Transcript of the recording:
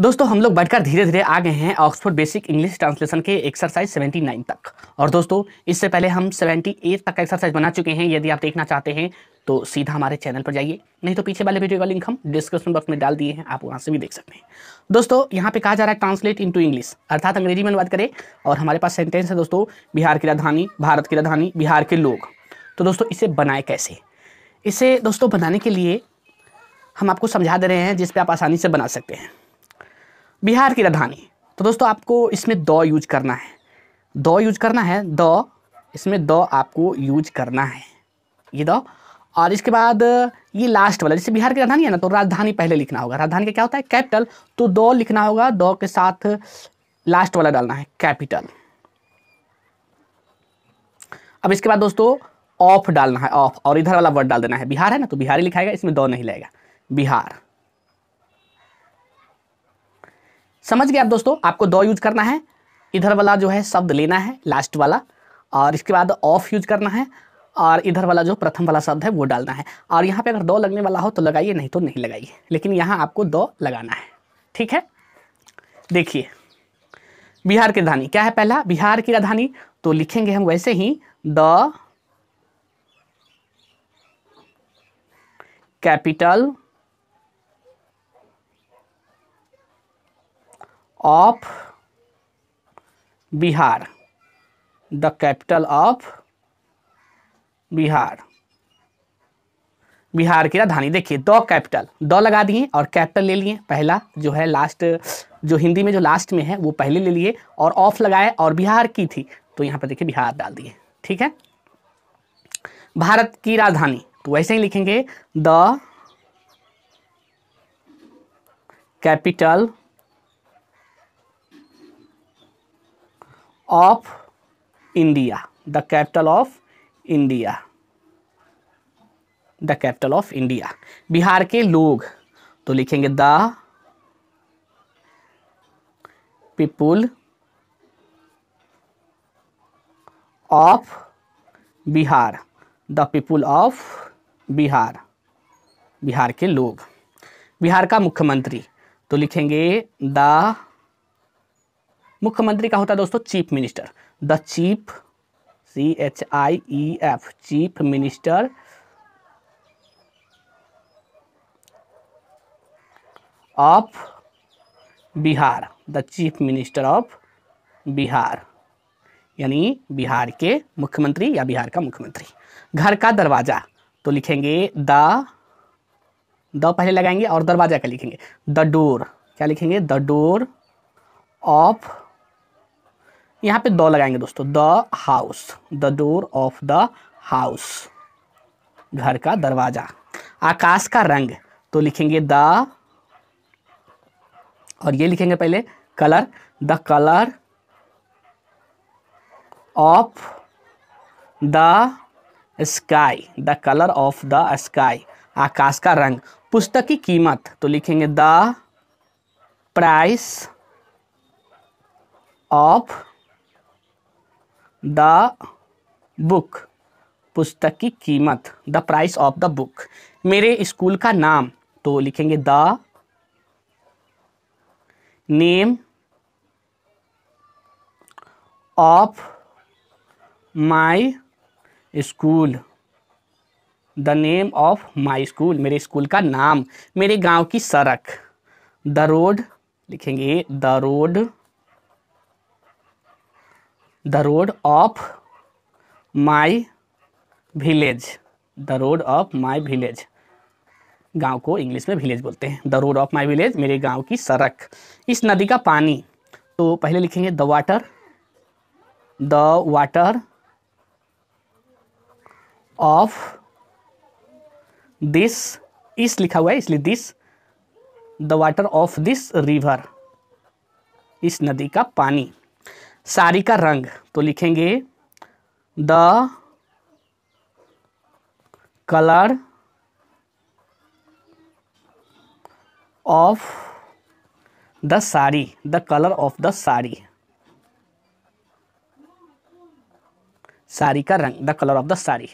दोस्तों हम लोग बैठकर धीरे धीरे आ गए हैं ऑक्सफोर्ड बेसिक इंग्लिश ट्रांसलेशन के एक्सरसाइज 79 तक और दोस्तों इससे पहले हम 78 तक का एक्सरसाइज बना चुके हैं यदि आप देखना चाहते हैं तो सीधा हमारे चैनल पर जाइए नहीं तो पीछे वाले वीडियो का लिंक हम डिस्क्रिप्शन बॉक्स में डाल दिए हैं आप वहाँ से भी देख सकते हैं दोस्तों यहाँ पे कहा जा रहा है ट्रांसलेट इनटू इंग्लिश अर्थात अंग्रेजी में अनुवाद करें और हमारे पास सेंटेंस है दोस्तों बिहार की राजधानी भारत की राजधानी बिहार के लोग तो दोस्तों इसे बनाए कैसे इसे दोस्तों बनाने के लिए हम आपको समझा दे रहे हैं जिसपे आप आसानी से बना सकते हैं बिहार की राजधानी तो दोस्तों आपको इसमें द यूज करना है द यूज करना है द इसमें द आपको यूज करना है ये द और इसके बाद ये लास्ट वाला जैसे बिहार की राजधानी है ना तो राजधानी पहले लिखना होगा राजधानी का क्या होता है कैपिटल तो दो लिखना होगा दो के साथ लास्ट वाला डालना है कैपिटल अब इसके बाद दोस्तों ऑफ डालना है ऑफ और इधर वाला वर्ड डाल देना है बिहार है ना तो बिहार ही लिखाएगा इसमें दो नहीं लगेगा बिहार समझ गए आप दोस्तों आपको द यूज करना है इधर वाला जो है शब्द लेना है लास्ट वाला और इसके बाद ऑफ यूज करना है और इधर वाला जो प्रथम वाला शब्द है वो डालना है और यहाँ पे अगर दो लगने वाला हो तो लगाइए नहीं तो नहीं लगाइए लेकिन यहाँ आपको दो लगाना है ठीक है देखिए बिहार की राजधानी क्या है पहला बिहार की राजधानी तो लिखेंगे हम वैसे ही the capital of Bihar the capital of Bihar Bihar की राजधानी देखिए द कैपिटल द लगा दिए और कैपिटल ले लिए पहला जो है लास्ट जो हिंदी में जो लास्ट में है वो पहले ले लिए और ऑफ लगाए और बिहार की थी तो यहां पर देखिए बिहार डाल दिए ठीक है भारत की राजधानी तो वैसे ही लिखेंगे the capital of India the capital of India the capital of India Bihar के लोग तो लिखेंगे the people of Bihar the people of Bihar Bihar के लोग बिहार का मुख्यमंत्री तो लिखेंगे द मुख्यमंत्री का होता है दोस्तों chief minister the chief C H I E F chief minister of Bihar the chief minister of Bihar यानी बिहार के मुख्यमंत्री या बिहार का मुख्यमंत्री घर का दरवाजा तो लिखेंगे द द पहले लगाएंगे और दरवाजा का लिखेंगे द डोर क्या लिखेंगे द डोर ऑफ यहाँ पे द लगाएंगे दोस्तों the house the door of the house घर का दरवाजा आकाश का रंग तो लिखेंगे द और ये लिखेंगे पहले colour the colour of the sky the colour of the sky आकाश का रंग पुस्तक की कीमत तो लिखेंगे the price of the book पुस्तक की कीमत the price of the book मेरे स्कूल का नाम तो लिखेंगे the name of my school the name of my school मेरे स्कूल का नाम मेरे गांव की सड़क द रोड लिखेंगे the road the road of my village the road of my village गांव को इंग्लिश में विलेज बोलते हैं the road of my village मेरे गांव की सड़क इस नदी का पानी तो पहले लिखेंगे the water the water of this इस लिखा हुआ है इसलिए this the water of this river इस नदी का पानी साड़ी का रंग तो लिखेंगे the colour of the sari the colour of the sari sari का रंग the colour of the sari